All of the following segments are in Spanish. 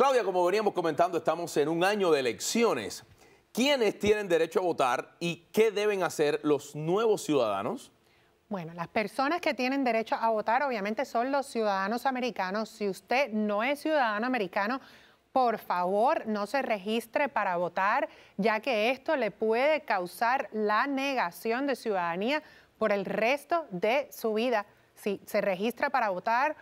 Claudia, como veníamos comentando, estamos en un año de elecciones. ¿Quiénes tienen derecho a votar y qué deben hacer los nuevos ciudadanos? Bueno, las personas que tienen derecho a votar obviamente son los ciudadanos americanos. Si usted no es ciudadano americano, por favor no se registre para votar, ya que esto le puede causar la negación de ciudadanía por el resto de su vida. Si se registra para votar,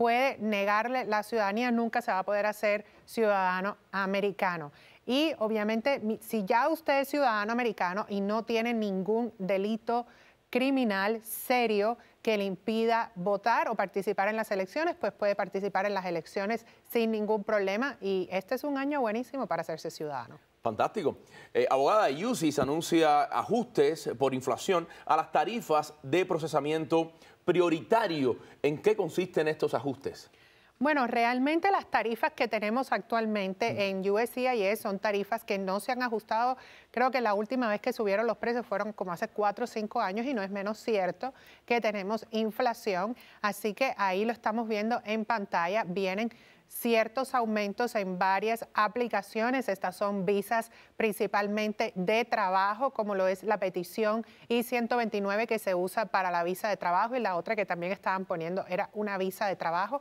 puede negarle la ciudadanía, nunca se va a poder hacer ciudadano americano. Y obviamente, si ya usted es ciudadano americano y no tiene ningún delito criminal serio que le impida votar o participar en las elecciones, pues puede participar en las elecciones sin ningún problema. Y este es un año buenísimo para hacerse ciudadano. Fantástico. Eh, abogada Yusis anuncia ajustes por inflación a las tarifas de procesamiento prioritario, ¿en qué consisten estos ajustes? Bueno, realmente las tarifas que tenemos actualmente mm. en USCIS son tarifas que no se han ajustado. Creo que la última vez que subieron los precios fueron como hace cuatro o cinco años y no es menos cierto que tenemos inflación. Así que ahí lo estamos viendo en pantalla. Vienen ciertos aumentos en varias aplicaciones. Estas son visas principalmente de trabajo, como lo es la petición I-129 que se usa para la visa de trabajo y la otra que también estaban poniendo era una visa de trabajo.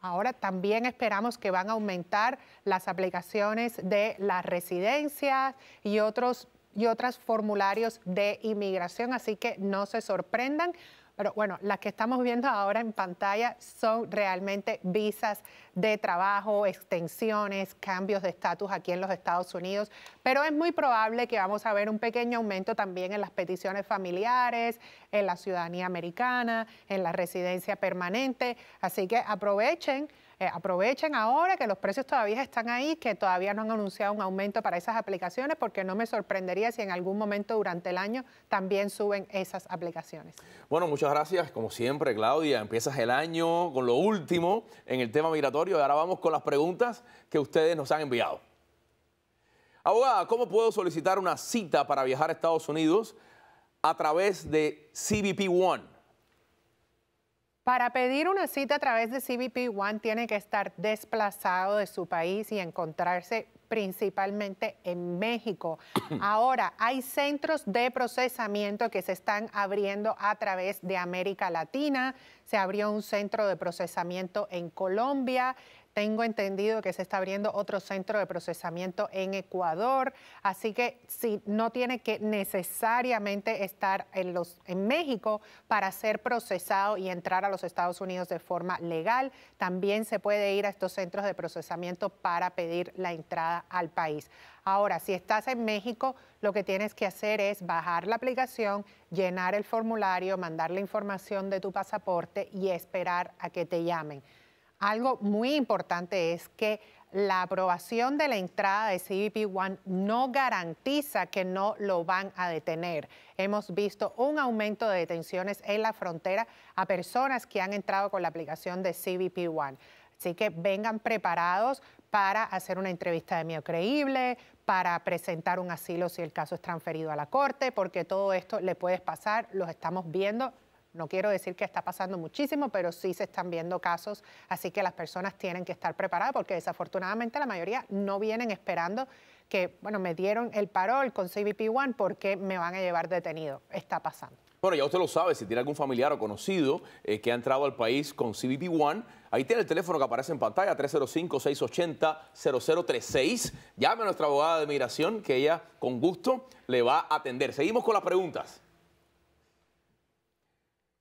Ahora también esperamos que van a aumentar las aplicaciones de las residencias y otros y otros formularios de inmigración, así que no se sorprendan pero bueno, las que estamos viendo ahora en pantalla son realmente visas de trabajo, extensiones, cambios de estatus aquí en los Estados Unidos, pero es muy probable que vamos a ver un pequeño aumento también en las peticiones familiares, en la ciudadanía americana, en la residencia permanente, así que aprovechen eh, aprovechen ahora que los precios todavía están ahí, que todavía no han anunciado un aumento para esas aplicaciones, porque no me sorprendería si en algún momento durante el año también suben esas aplicaciones. Bueno, muchas gracias, como siempre, Claudia. Empiezas el año con lo último en el tema migratorio y ahora vamos con las preguntas que ustedes nos han enviado. Abogada, ¿cómo puedo solicitar una cita para viajar a Estados Unidos a través de CBP One? Para pedir una cita a través de CBP One tiene que estar desplazado de su país y encontrarse principalmente en México. Ahora, hay centros de procesamiento que se están abriendo a través de América Latina. Se abrió un centro de procesamiento en Colombia, tengo entendido que se está abriendo otro centro de procesamiento en Ecuador, así que si no tiene que necesariamente estar en México para ser procesado y entrar a los Estados Unidos de forma legal, también se puede ir a estos centros de procesamiento para pedir la entrada al país. Ahora, si estás en México, lo que tienes que hacer es bajar la aplicación, llenar el formulario, mandar la información de tu pasaporte y esperar a que te llamen. Algo muy importante es que la aprobación de la entrada de cbp One no garantiza que no lo van a detener. Hemos visto un aumento de detenciones en la frontera a personas que han entrado con la aplicación de cbp One. Así que vengan preparados para hacer una entrevista de miedo creíble, para presentar un asilo si el caso es transferido a la corte, porque todo esto le puede pasar, los estamos viendo no quiero decir que está pasando muchísimo, pero sí se están viendo casos, así que las personas tienen que estar preparadas porque desafortunadamente la mayoría no vienen esperando que, bueno, me dieron el parol con cbp One porque me van a llevar detenido. Está pasando. Bueno, ya usted lo sabe, si tiene algún familiar o conocido eh, que ha entrado al país con cbp One, ahí tiene el teléfono que aparece en pantalla, 305-680-0036. Llame a nuestra abogada de migración que ella con gusto le va a atender. Seguimos con las preguntas.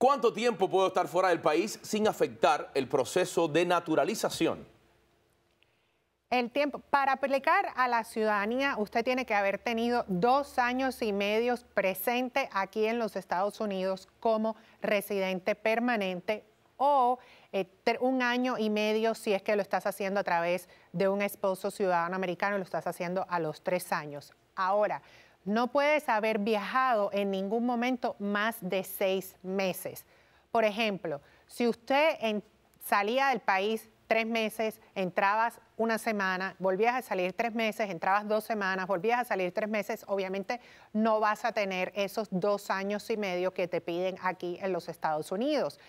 ¿Cuánto tiempo puedo estar fuera del país sin afectar el proceso de naturalización? El tiempo, para aplicar a la ciudadanía, usted tiene que haber tenido dos años y medio presente aquí en los Estados Unidos como residente permanente o eh, un año y medio si es que lo estás haciendo a través de un esposo ciudadano americano lo estás haciendo a los tres años. Ahora, no puedes haber viajado en ningún momento más de seis meses. Por ejemplo, si usted salía del país tres meses, entrabas una semana, volvías a salir tres meses, entrabas dos semanas, volvías a salir tres meses, obviamente no vas a tener esos dos años y medio que te piden aquí en los Estados Unidos.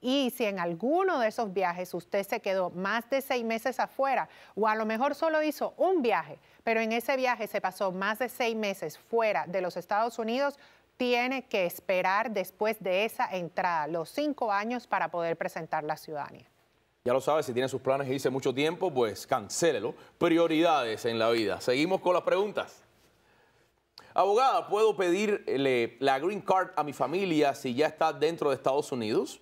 Y si en alguno de esos viajes usted se quedó más de seis meses afuera o a lo mejor solo hizo un viaje, pero en ese viaje se pasó más de seis meses fuera de los Estados Unidos, tiene que esperar después de esa entrada los cinco años para poder presentar la ciudadanía. Ya lo sabe, si tiene sus planes y dice mucho tiempo, pues cancélelo. Prioridades en la vida. Seguimos con las preguntas. Abogada, ¿puedo pedirle la green card a mi familia si ya está dentro de Estados Unidos?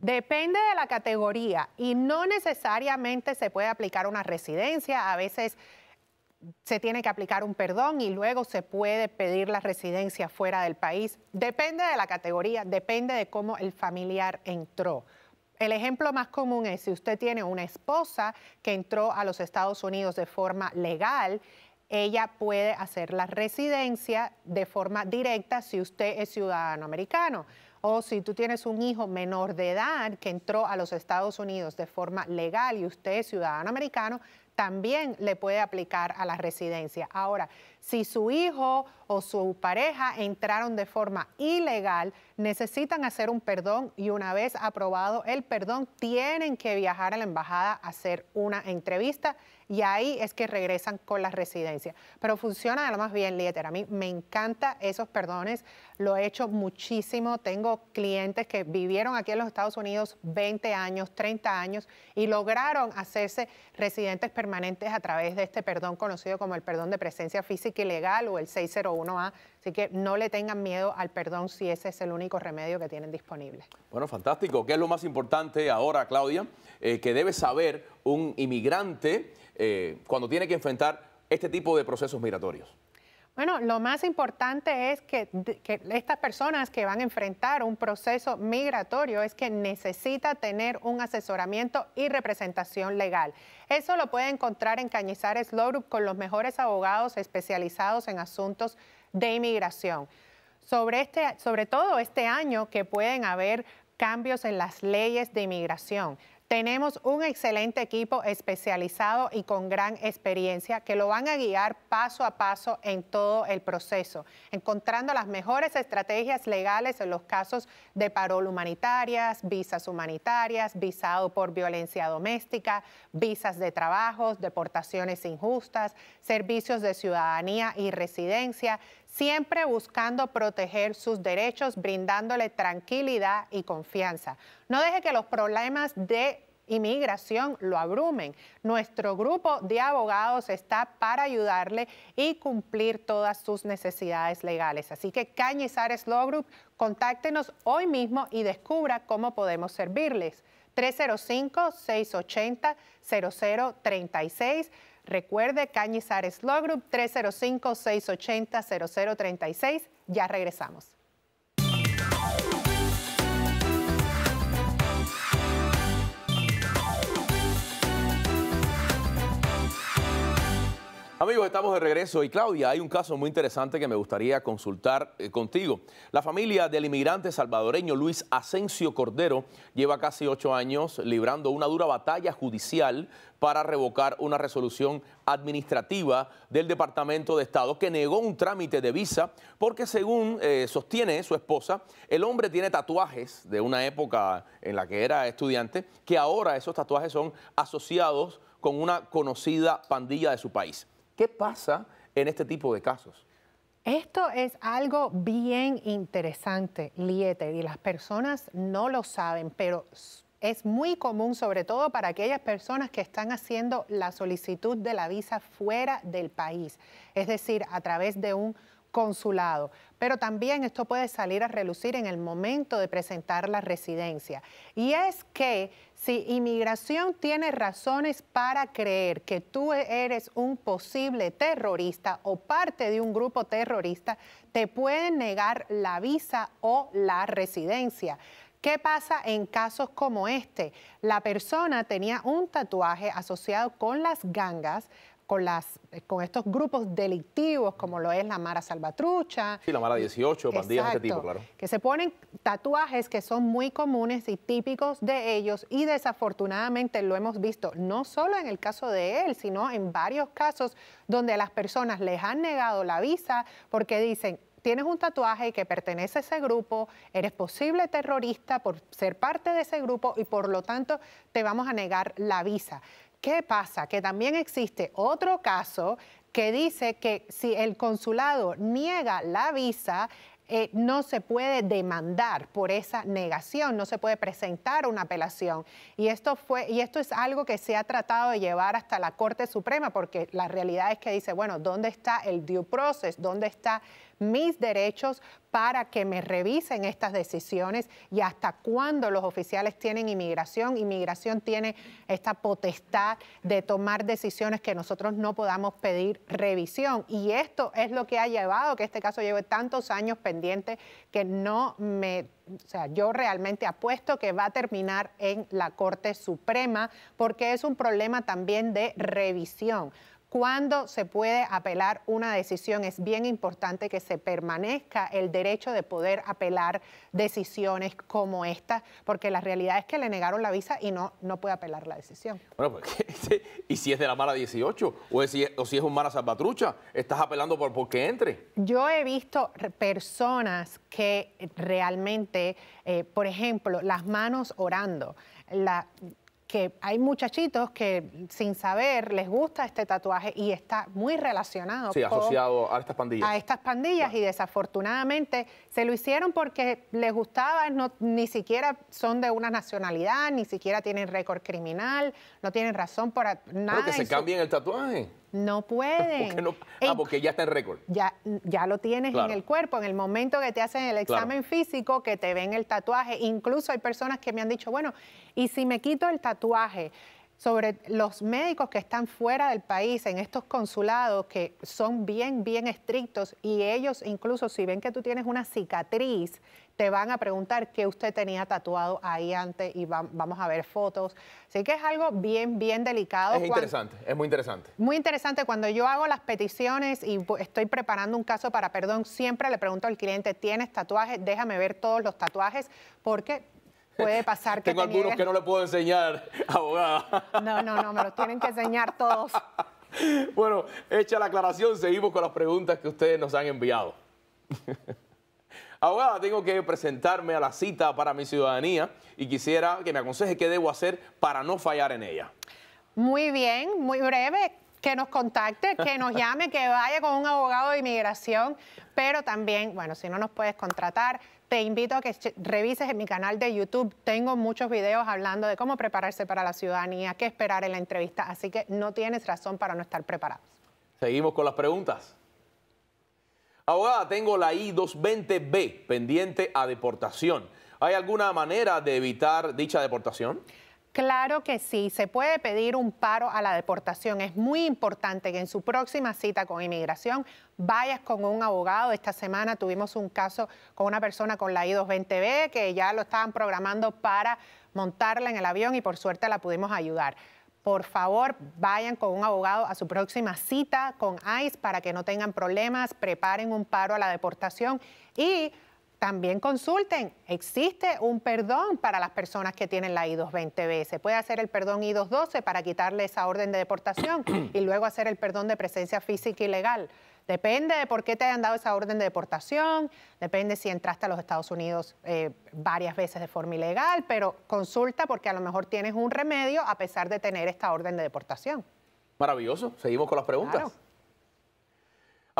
Depende de la categoría y no necesariamente se puede aplicar una residencia. A veces se tiene que aplicar un perdón y luego se puede pedir la residencia fuera del país. Depende de la categoría, depende de cómo el familiar entró. El ejemplo más común es si usted tiene una esposa que entró a los Estados Unidos de forma legal, ella puede hacer la residencia de forma directa si usted es ciudadano americano o si tú tienes un hijo menor de edad que entró a los Estados Unidos de forma legal y usted es ciudadano americano, también le puede aplicar a la residencia. Ahora, si su hijo o su pareja entraron de forma ilegal, necesitan hacer un perdón y una vez aprobado el perdón, tienen que viajar a la embajada a hacer una entrevista y ahí es que regresan con la residencia. Pero funciona de lo más bien, Lieter. A mí me encanta esos perdones, lo he hecho muchísimo. Tengo clientes que vivieron aquí en los Estados Unidos 20 años, 30 años y lograron hacerse residentes permanentes a través de este perdón conocido como el perdón de presencia física ilegal o el 601A Así que no le tengan miedo al perdón si ese es el único remedio que tienen disponible. Bueno, fantástico. ¿Qué es lo más importante ahora, Claudia, eh, que debe saber un inmigrante eh, cuando tiene que enfrentar este tipo de procesos migratorios? Bueno, lo más importante es que, estas personas que van a enfrentar un proceso migratorio es que necesita tener un asesoramiento y representación legal. Eso lo puede encontrar en Cañizares Group con los mejores abogados especializados en asuntos de inmigración. Sobre, este, sobre todo este año que pueden haber cambios en las leyes de inmigración. Tenemos un excelente equipo especializado y con gran experiencia que lo van a guiar paso a paso en todo el proceso, encontrando las mejores estrategias legales en los casos de parol humanitarias, visas humanitarias, visado por violencia doméstica, visas de trabajo, deportaciones injustas, servicios de ciudadanía y residencia, siempre buscando proteger sus derechos, brindándole tranquilidad y confianza. No deje que los problemas de inmigración lo abrumen. Nuestro grupo de abogados está para ayudarle y cumplir todas sus necesidades legales. Así que Cañizares Law Group, contáctenos hoy mismo y descubra cómo podemos servirles. 305-680-0036. Recuerde, Cañizares Law Group 305-680-0036. Ya regresamos. Amigos, estamos de regreso y Claudia, hay un caso muy interesante que me gustaría consultar eh, contigo. La familia del inmigrante salvadoreño Luis Asencio Cordero lleva casi ocho años librando una dura batalla judicial para revocar una resolución administrativa del Departamento de Estado que negó un trámite de visa porque según eh, sostiene su esposa, el hombre tiene tatuajes de una época en la que era estudiante, que ahora esos tatuajes son asociados con una conocida pandilla de su país. ¿Qué pasa en este tipo de casos? Esto es algo bien interesante, Liete, y las personas no lo saben, pero es muy común, sobre todo para aquellas personas que están haciendo la solicitud de la visa fuera del país, es decir, a través de un consulado pero también esto puede salir a relucir en el momento de presentar la residencia. Y es que si inmigración tiene razones para creer que tú eres un posible terrorista o parte de un grupo terrorista, te pueden negar la visa o la residencia. ¿Qué pasa en casos como este? La persona tenía un tatuaje asociado con las gangas, con, las, eh, con estos grupos delictivos como lo es la Mara Salvatrucha. Sí, la Mara 18, pandillas de este tipo, claro. Que se ponen tatuajes que son muy comunes y típicos de ellos y desafortunadamente lo hemos visto no solo en el caso de él, sino en varios casos donde las personas les han negado la visa porque dicen, tienes un tatuaje que pertenece a ese grupo, eres posible terrorista por ser parte de ese grupo y por lo tanto te vamos a negar la visa. ¿Qué pasa? Que también existe otro caso que dice que si el consulado niega la visa, eh, no se puede demandar por esa negación, no se puede presentar una apelación. Y esto, fue, y esto es algo que se ha tratado de llevar hasta la Corte Suprema, porque la realidad es que dice, bueno, ¿dónde está el due process? ¿Dónde está mis derechos para que me revisen estas decisiones y hasta cuándo los oficiales tienen inmigración. Inmigración tiene esta potestad de tomar decisiones que nosotros no podamos pedir revisión. Y esto es lo que ha llevado que este caso lleve tantos años pendiente que no me o sea, yo realmente apuesto que va a terminar en la Corte Suprema porque es un problema también de revisión cuándo se puede apelar una decisión. Es bien importante que se permanezca el derecho de poder apelar decisiones como esta, porque la realidad es que le negaron la visa y no, no puede apelar la decisión. Bueno, pues, ¿y si es de la Mara 18? ¿O, si es un mala salvatrucha? ¿Estás apelando por, por que entre? Yo he visto personas que realmente, eh, por ejemplo, las manos orando. La, que hay muchachitos que sin saber les gusta este tatuaje y está muy relacionado. Sí, asociado a estas pandillas. A estas pandillas y desafortunadamente se lo hicieron porque les gustaba, no, ni siquiera son de una nacionalidad, ni siquiera tienen récord criminal, no tienen razón por nada. Pero que se su... el tatuaje. No pueden. Ah, porque ya está en récord. Ya, ya lo tienes en el cuerpo. En el momento que te hacen el examen físico, que te ven el tatuaje. Incluso hay personas que me han dicho, bueno, ¿y si me quito el tatuaje? sobre los médicos que están fuera del país, en estos consulados que son bien, bien estrictos y ellos incluso si ven que tú tienes una cicatriz, te van a preguntar qué usted tenía tatuado ahí antes y vamos a ver fotos. Así que es algo bien, bien delicado. Es interesante, es muy interesante. Muy interesante. Cuando yo hago las peticiones y estoy preparando un caso para perdón, siempre le pregunto al cliente, ¿tienes tatuajes? Déjame ver todos los tatuajes porque Puede pasar que Tengo algunos que no le puedo enseñar, abogada. No, no, no, me los tienen que enseñar todos. Bueno, hecha la aclaración, seguimos con las preguntas que ustedes nos han enviado. Abogada, tengo que presentarme a la cita para mi ciudadanía y quisiera que me aconseje qué debo hacer para no fallar en ella. Muy bien, muy breve. Que nos contacte, que nos llame, que vaya con un abogado de inmigración, pero también, bueno, si no nos puedes contratar, te invito a que revises en mi canal de YouTube. Tengo muchos videos hablando de cómo prepararse para la ciudadanía, qué esperar en la entrevista, así que no tienes razón para no estar preparados. Seguimos con las preguntas. Abogada, tengo la I-220B pendiente a deportación. ¿Hay alguna manera de evitar dicha deportación? Claro que sí, se puede pedir un paro a la deportación. Es muy importante que en su próxima cita con inmigración vayas con un abogado. Esta semana tuvimos un caso con una persona con la I-220B que ya lo estaban programando para montarla en el avión y por suerte la pudimos ayudar. Por favor, vayan con un abogado a su próxima cita con ICE para que no tengan problemas, preparen un paro a la deportación y también consulten, existe un perdón para las personas que tienen la I-220B. Se puede hacer el perdón I-212 para quitarle esa orden de deportación y luego hacer el perdón de presencia física ilegal. legal. Depende de por qué te hayan dado esa orden de deportación, depende si entraste a los Estados Unidos eh, varias veces de forma ilegal, pero consulta porque a lo mejor tienes un remedio a pesar de tener esta orden de deportación. Maravilloso, seguimos con las preguntas.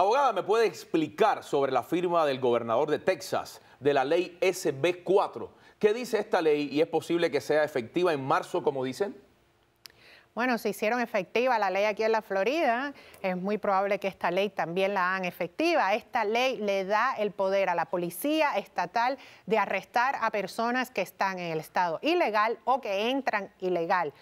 Abogada, ¿me puede explicar sobre la firma del gobernador de Texas de la ley SB4? ¿Qué dice esta ley y es posible que sea efectiva en marzo, como dicen? Bueno, se hicieron efectiva la ley aquí en la Florida, es muy probable que esta ley también la hagan efectiva. Esta ley le da el poder a la policía estatal de arrestar a personas que están en el estado ilegal o que entran ilegal.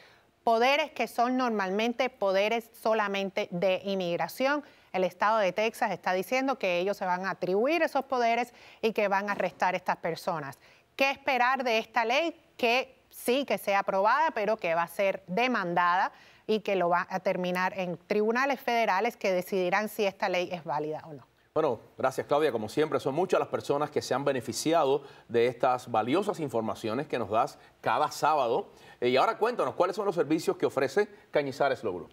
Poderes que son normalmente poderes solamente de inmigración el estado de Texas está diciendo que ellos se van a atribuir esos poderes y que van a arrestar a estas personas. ¿Qué esperar de esta ley que sí que sea aprobada, pero que va a ser demandada y que lo va a terminar en tribunales federales que decidirán si esta ley es válida o no? Bueno, gracias Claudia, como siempre, son muchas las personas que se han beneficiado de estas valiosas informaciones que nos das cada sábado. Eh, y ahora cuéntanos, ¿cuáles son los servicios que ofrece Cañizares Logro?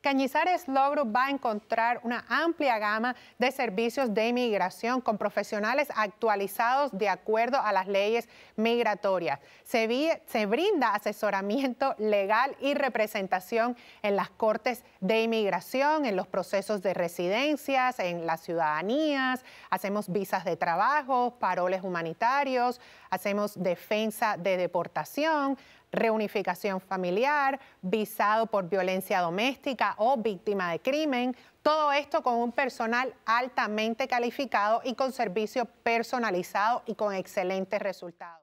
Cañizares Logro va a encontrar una amplia gama de servicios de inmigración con profesionales actualizados de acuerdo a las leyes migratorias. Se, se brinda asesoramiento legal y representación en las cortes de inmigración, en los procesos de residencias, en las ciudadanías, hacemos visas de trabajo, paroles humanitarios, hacemos defensa de deportación, reunificación familiar, visado por violencia doméstica o víctima de crimen. Todo esto con un personal altamente calificado y con servicio personalizado y con excelentes resultados.